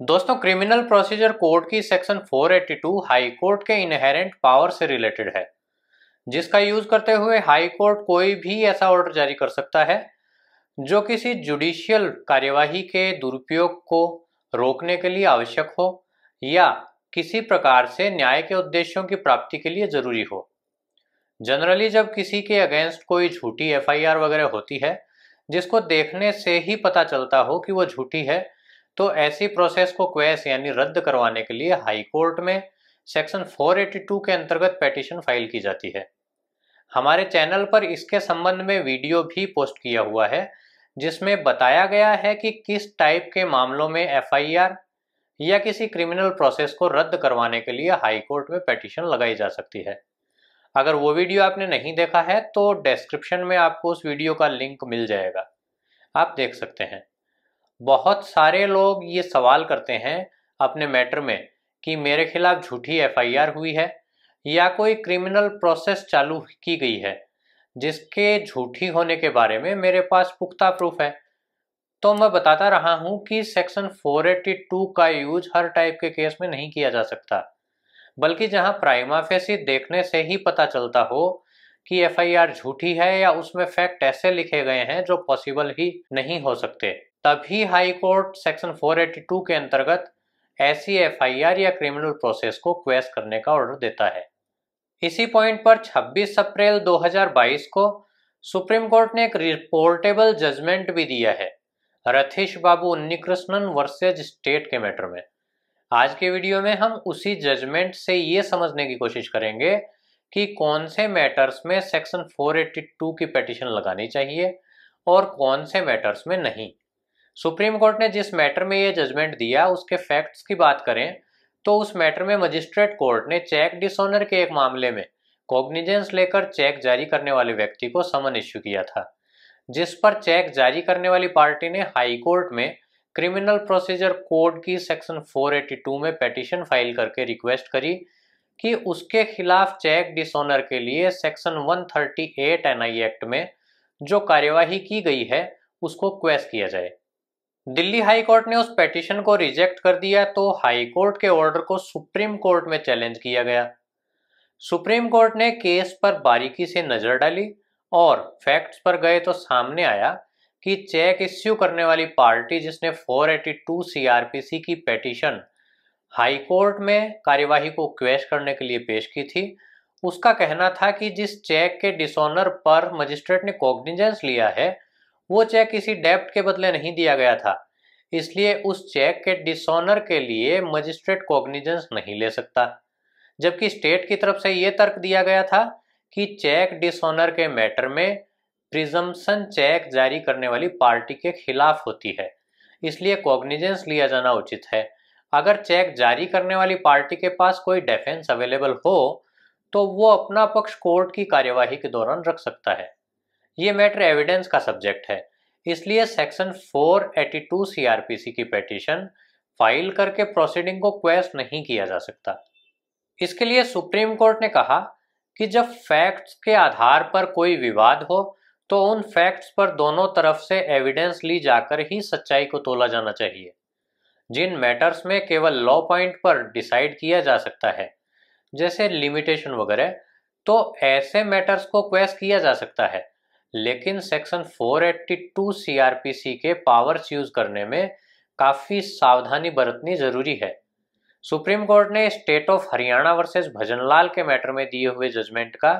दोस्तों criminal procedure code की section 482 high court के इनहेरेंट पावर से रिलेटेड है जिसका यूज करते हुए हाई कोर्ट कोई भी ऐसा ऑर्डर जारी कर सकता है जो किसी जुडिशियल कार्यवाही के दुरुपयोग को रोकने के लिए आवश्यक हो या किसी प्रकार से न्याय के उद्देश्यों की प्राप्ति के लिए जरूरी हो जनरली जब किसी के अगेंस्ट कोई झूठी एफआईआर वगैरह होती है जिसको देखने से ही पता चलता हो कि वो झूठी है तो ऐसी प्रोसेस को क्वेस यानी रद्द करवाने के लिए हाई कोर्ट में सेक्शन 482 के अंतर्गत पेटिशन फाइल की जाती है हमारे चैनल पर इसके संबंध में वीडियो भी पोस्ट किया हुआ है जिसमें बताया गया है कि किस टाइप के मामलों में एफआईआर या किसी क्रिमिनल प्रोसेस को रद्द करवाने के लिए हाई कोर्ट में पेटिशन लगाई जा सकती है अगर वो वीडियो आपने नहीं देखा है तो डिस्क्रिप्शन में आपको उस वीडियो का लिंक मिल जाएगा आप देख सकते हैं बहुत सारे लोग ये सवाल करते हैं अपने मैटर में कि मेरे खिलाफ झूठी एफआईआर हुई है या कोई क्रिमिनल प्रोसेस चालू की गई है जिसके झूठी होने के बारे में मेरे पास पुख्ता प्रूफ है तो मैं बताता रहा हूं कि सेक्शन 482 का यूज हर टाइप के केस में नहीं किया जा सकता बल्कि जहां प्राइमा फेसी देखने से ही पता चलता हो कि एफआईआर झूठी है या उसमें फैक्ट ऐसे लिखे गए हैं जो पॉसिबल ही नहीं हो सकते तभी हाई कोर्ट सेक्शन 482 के अंतर्गत ऐसी एफआईआर या क्रिमिनल प्रोसेस को क्वेश करने का ऑर्डर देता है इसी पॉइंट पर 26 अप्रैल 2022 को सुप्रीम कोर्ट ने एक रिपोर्टेबल जजमेंट भी दिया है रथीश बाबू उन्नीकृष्णन वर्सेज स्टेट के मैटर में आज के वीडियो में हम उसी जजमेंट से ये समझने की कोशिश करेंगे कि कौन से मैटर्स में सेक्शन 482 की पिटीशन लगानी चाहिए और कौन से मैटर्स में नहीं सुप्रीम कोर्ट ने जिस मैटर में ये जजमेंट दिया उसके फैक्ट्स की बात करें तो उस मैटर में मजिस्ट्रेट कोर्ट ने चेक डिसऑनर के एक मामले में कॉग्निजेंस लेकर चेक जारी करने वाले व्यक्ति को समन इश्यू किया था जिस पर चेक जारी करने वाली पार्टी ने हाई कोर्ट में क्रिमिनल प्रोसीजर कोड की सेक्शन 482 में पेटिशन फाइल करके रिक्वेस्ट करी कि उसके खिलाफ चेक डिसऑनर के लिए सेक्शन 138 थर्टी एक्ट में जो कार्यवाही की गई है उसको क्वेस्ट किया जाए दिल्ली हाई कोर्ट ने उस पेटिशन को रिजेक्ट कर दिया तो हाई कोर्ट के ऑर्डर को सुप्रीम कोर्ट में चैलेंज किया गया सुप्रीम कोर्ट ने केस पर बारीकी से नज़र डाली और फैक्ट्स पर गए तो सामने आया कि चेक इश्यू करने वाली पार्टी जिसने 482 सीआरपीसी की पेटिशन हाई कोर्ट में कार्यवाही को क्वेश करने के लिए पेश की थी उसका कहना था कि जिस चेक के डिसऑनर पर मजिस्ट्रेट ने कॉग्निजेंस लिया है वो चेक किसी डेप्ट के बदले नहीं दिया गया था इसलिए उस चेक के डिसऑनर के लिए मजिस्ट्रेट कॉग्निजेंस नहीं ले सकता जबकि स्टेट की तरफ से ये तर्क दिया गया था कि चेक डिसऑनर के मैटर में प्रिजम्पन चेक जारी करने वाली पार्टी के खिलाफ होती है इसलिए कॉग्निजेंस लिया जाना उचित है अगर चेक जारी करने वाली पार्टी के पास कोई डिफेंस अवेलेबल हो तो वो अपना पक्ष कोर्ट की कार्यवाही के दौरान रख सकता है ये मैटर एविडेंस का सब्जेक्ट है इसलिए सेक्शन 482 सीआरपीसी की पेटिशन फाइल करके प्रोसीडिंग को क्वेस्ट नहीं किया जा सकता इसके लिए सुप्रीम कोर्ट ने कहा कि जब फैक्ट्स के आधार पर कोई विवाद हो तो उन फैक्ट्स पर दोनों तरफ से एविडेंस ली जाकर ही सच्चाई को तोला जाना चाहिए जिन मैटर्स में केवल लॉ पॉइंट पर डिसाइड किया जा सकता है जैसे लिमिटेशन वगैरह तो ऐसे मैटर्स को क्वेस्ट किया जा सकता है लेकिन सेक्शन 482 सीआरपीसी के पावर्स यूज करने में काफ़ी सावधानी बरतनी जरूरी है सुप्रीम कोर्ट ने state of Haryana versus Bhajanlal के मैटर में दिए हुए जजमेंट का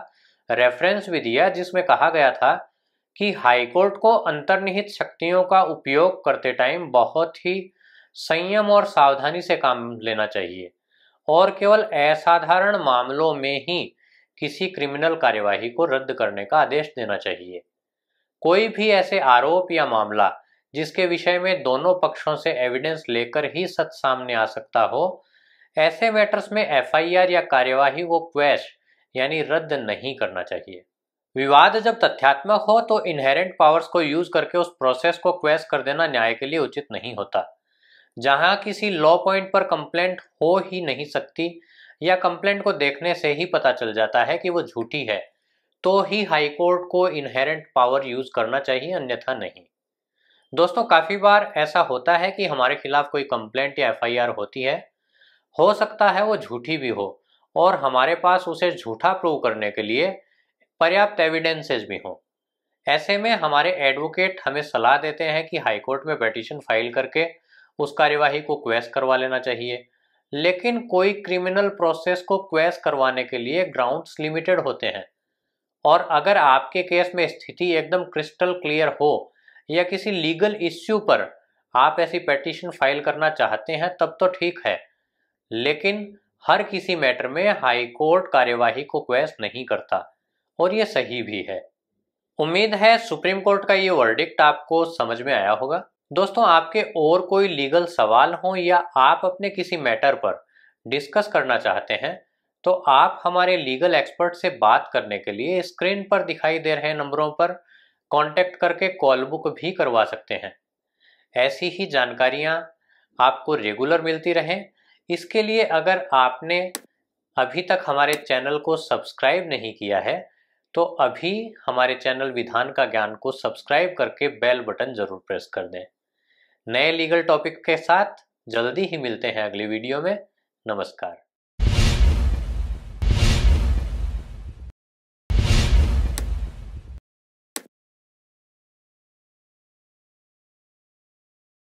रेफरेंस भी दिया जिसमें कहा गया था कि हाईकोर्ट को अंतर्निहित शक्तियों का उपयोग करते टाइम बहुत ही संयम और सावधानी से काम लेना चाहिए और केवल असाधारण मामलों में ही किसी क्रिमिनल कार्यवाही को रद्द करने का आदेश देना चाहिए कोई भी ऐसे आरोप या मामला जिसके विषय में दोनों पक्षों से एविडेंस लेकर ही सच सामने आ सकता हो ऐसे मैटर्स में एफआईआर या कार्यवाही को क्वैश यानी रद्द नहीं करना चाहिए विवाद जब तथ्यात्मक हो तो इनहेरेंट पावर्स को यूज करके उस प्रोसेस को क्वैश कर देना न्याय के लिए उचित नहीं होता जहां किसी लॉ पॉइंट पर कंप्लेंट हो ही नहीं सकती या कंप्लेंट को देखने से ही पता चल जाता है कि वो झूठी है तो ही हाईकोर्ट को इनहेरेंट पावर यूज करना चाहिए अन्यथा नहीं दोस्तों काफ़ी बार ऐसा होता है कि हमारे खिलाफ कोई कंप्लेंट या एफआईआर होती है हो सकता है वो झूठी भी हो और हमारे पास उसे झूठा प्रूव करने के लिए पर्याप्त एविडेंसेज भी हों ऐसे में हमारे एडवोकेट हमें सलाह देते हैं कि हाईकोर्ट में पटिशन फाइल करके उस कार्यवाही को क्वेस्ट करवा लेना चाहिए लेकिन कोई क्रिमिनल प्रोसेस को क्वेश करवाने के लिए ग्राउंड्स लिमिटेड होते हैं और अगर आपके केस में स्थिति एकदम क्रिस्टल क्लियर हो या किसी लीगल इश्यू पर आप ऐसी पेटिशन फाइल करना चाहते हैं तब तो ठीक है लेकिन हर किसी मैटर में हाई कोर्ट कार्यवाही को क्वेश नहीं करता और ये सही भी है उम्मीद है सुप्रीम कोर्ट का ये वर्डिक्ट आपको समझ में आया होगा दोस्तों आपके और कोई लीगल सवाल हो या आप अपने किसी मैटर पर डिस्कस करना चाहते हैं तो आप हमारे लीगल एक्सपर्ट से बात करने के लिए स्क्रीन पर दिखाई दे रहे नंबरों पर कांटेक्ट करके कॉल बुक भी करवा सकते हैं ऐसी ही जानकारियाँ आपको रेगुलर मिलती रहें इसके लिए अगर आपने अभी तक हमारे चैनल को सब्सक्राइब नहीं किया है तो अभी हमारे चैनल विधान का ज्ञान को सब्सक्राइब करके बेल बटन ज़रूर प्रेस कर दें नए लीगल टॉपिक के साथ जल्दी ही मिलते हैं अगली वीडियो में नमस्कार